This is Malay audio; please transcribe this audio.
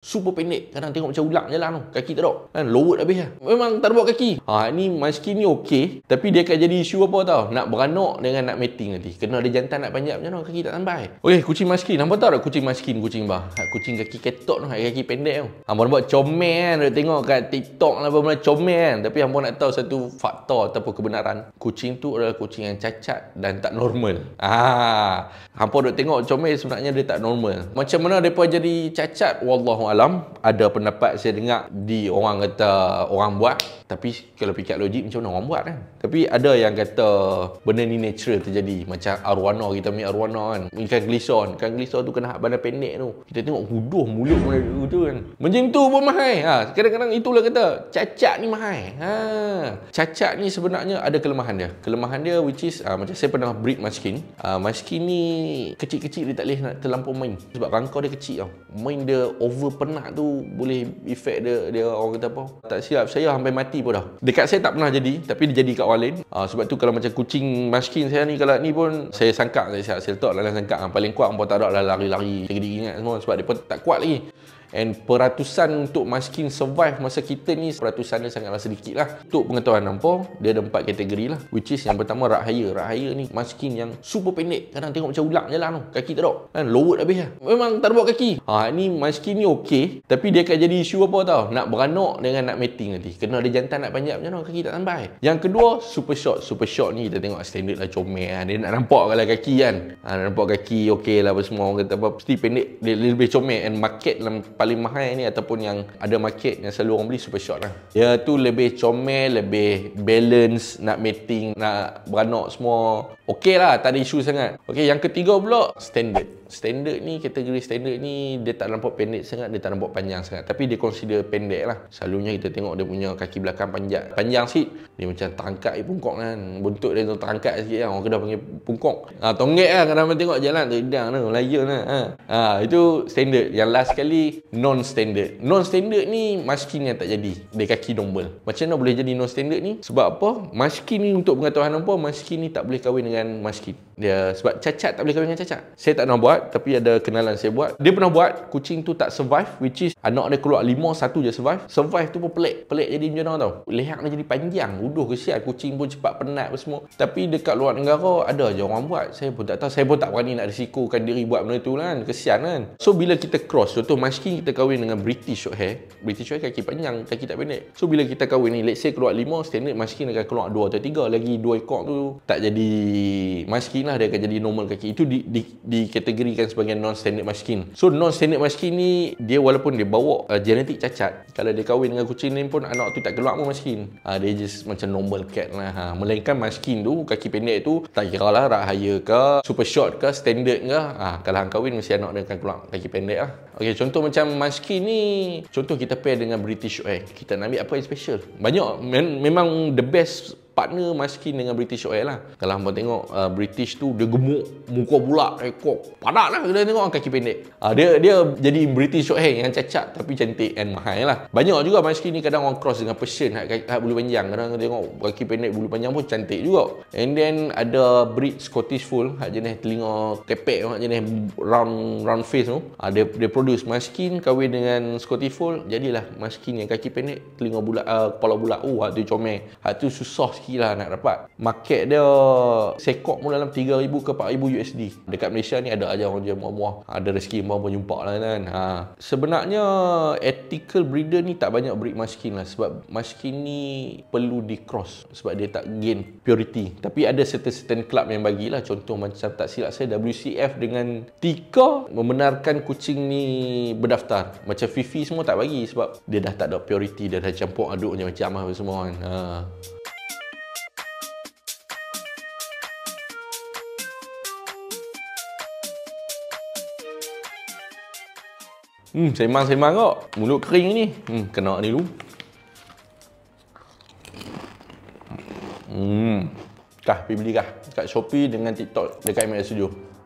super pendek kadang tengok macam ulang jalan tu kaki tak kan lowered habis lah memang tak buat kaki ha ni maskin ni ok tapi dia akan jadi isu apa tau nak beranok dengan nak mating nanti kena ada jantan nak panjat macam mana kaki tak sampai ok kucing maskin nampak tau tak kucing maskin kucing bah ha, kucing kaki ketok tu kaki pendek tu hampa ha, nak buat comel kan dia tengok kat tiktok lah apa-apa comel kan tapi hampa nak tahu satu fakta atau kebenaran kucing tu adalah kucing yang cacat dan tak normal ah ha. hampa nak tengok comel sebenarnya dia tak normal macam mana dia jadi cacat Wallah alam ada pendapat saya dengar di orang kata orang buat tapi kalau fikir logik macam mana orang buat kan tapi ada yang kata benda ni natural terjadi macam arwana kita ambil arwana kan ikan gelisah kan ikan tu kena hak bandar pendek tu kita tengok huduh mulut mulut tu kan macam tu pun mahal ha, kadang-kadang itulah kata cacat ni mahal ha, cacat ni sebenarnya ada kelemahan dia kelemahan dia which is ha, macam saya pernah breed maskin ha, maskin ni kecil-kecil dia tak boleh nak terlampau main sebab rangka dia kecil tau main dia over penat tu boleh efek dia dia orang kata apa tak silap saya sampai mati pun dah dekat saya tak pernah jadi tapi dia jadi kat orang lain uh, ah, sebab tu kalau macam kucing maskin saya ni kalau ni pun saya sangka saya siap saya letak lalang sangka ah, paling kuat pun tak ada lah lari-lari tinggi-tinggi kan semua sebab dia pun tak kuat lagi And peratusan untuk Maskin survive masa kita ni Peratusan dia sangatlah sedikit lah Untuk pengetahuan nampak Dia ada empat kategori lah Which is yang pertama rak rak Rakhaya ni Maskin yang super pendek Kadang tengok macam ulang je lah tu Kaki tak Kan lowered habis lah Memang tak ada kaki Ha ni Maskin ni okey Tapi dia akan jadi isu apa tau Nak beranok dengan nak mating nanti Kena ada jantan nak panjat macam mana Kaki tak sampai Yang kedua Super short Super short ni kita tengok standard lah comel lah. Dia nak nampak kalau kaki kan ha, nampak kaki okey lah apa semua Orang kata apa Mesti pendek Dia lebih comel And market dalam paling mahal ni ataupun yang ada market yang selalu orang beli super short lah. Dia ya. tu lebih comel, lebih balance nak mating, nak beranak semua. Okey lah, tak ada isu sangat. Okey, yang ketiga pula, standard. Standard ni, kategori standard ni dia tak nampak pendek sangat, dia tak nampak panjang sangat. Tapi dia consider pendek lah. Selalunya kita tengok dia punya kaki belakang panjang. Panjang sikit. Dia macam terangkat je pungkok kan. Bentuk dia tu terangkat sikit kan. Orang kena panggil pungkok. Ha, tonggek lah kadang-kadang tengok jalan tu. Hidang tu, layar kan. lah. Ha. ha. itu standard. Yang last sekali, non standard non standard ni maskin yang tak jadi dia kaki normal macam mana boleh jadi non standard ni sebab apa maskin ni untuk pengetahuan hangpa maskin ni tak boleh kahwin dengan maskin dia sebab cacat tak boleh kawin dengan cacat. Saya tak nak buat tapi ada kenalan saya buat. Dia pernah buat kucing tu tak survive which is anak dia keluar lima satu je survive. Survive tu pun pelik. Pelik jadi macam mana tau. Lehak dia jadi panjang. Uduh kesian. Kucing pun cepat penat pun semua. Tapi dekat luar negara ada je orang buat. Saya pun tak tahu. Saya pun tak berani nak risikokan diri buat benda tu kan. Kesian kan. So bila kita cross contoh masking kita kawin dengan British short hair. British short hair kaki panjang kaki tak pendek. So bila kita kawin ni let's say keluar lima standard masking akan keluar dua atau tiga lagi dua ekor tu tak jadi masking lah dia akan jadi normal kaki itu di, di, dikategorikan sebagai non-standard maskin so non-standard maskin ni dia walaupun dia bawa uh, genetik cacat kalau dia kahwin dengan kucing ni pun anak tu tak keluar pun maskin uh, ah, dia just macam normal cat lah ha. melainkan maskin tu kaki pendek tu tak kira lah rahaya ke super short ke standard ke ha. kalau hang kahwin mesti anak dia akan keluar kaki pendek lah ok contoh macam maskin ni contoh kita pair dengan British eh kita nak ambil apa yang special banyak men, memang the best partner Maskin dengan British Oil lah kalau hampa tengok uh, British tu dia gemuk muka bulat ekor padat lah kita tengok kaki pendek uh, dia dia jadi British Oil yang cacat tapi cantik and mahal lah banyak juga Maskin ni kadang orang cross dengan Persian hak, hak bulu panjang kadang kita tengok kaki pendek bulu panjang pun cantik juga and then ada breed Scottish full hak jenis telinga tepek hak jenis round round face tu uh, dia, dia produce Maskin kahwin dengan Scottish full jadilah Maskin yang kaki pendek telinga bulat uh, kepala bulat oh hak tu comel hak tu susah ski lah nak dapat market dia sekok pun dalam 3000 ke 4000 USD dekat Malaysia ni ada aja orang jual muah-muah ada rezeki muah-muah jumpa lah kan ha. sebenarnya ethical breeder ni tak banyak breed maskin lah sebab maskin ni perlu di cross sebab dia tak gain purity tapi ada certain-certain club yang bagilah contoh macam tak silap saya WCF dengan Tika membenarkan kucing ni berdaftar macam Fifi semua tak bagi sebab dia dah tak ada purity dia dah campur aduk macam-macam lah semua kan ha. Hmm, semang-semang kok. Mulut kering ni. Hmm, kena ni lu? Hmm. Kah, pergi beli kah. Dekat Shopee dengan TikTok dekat MX Studio.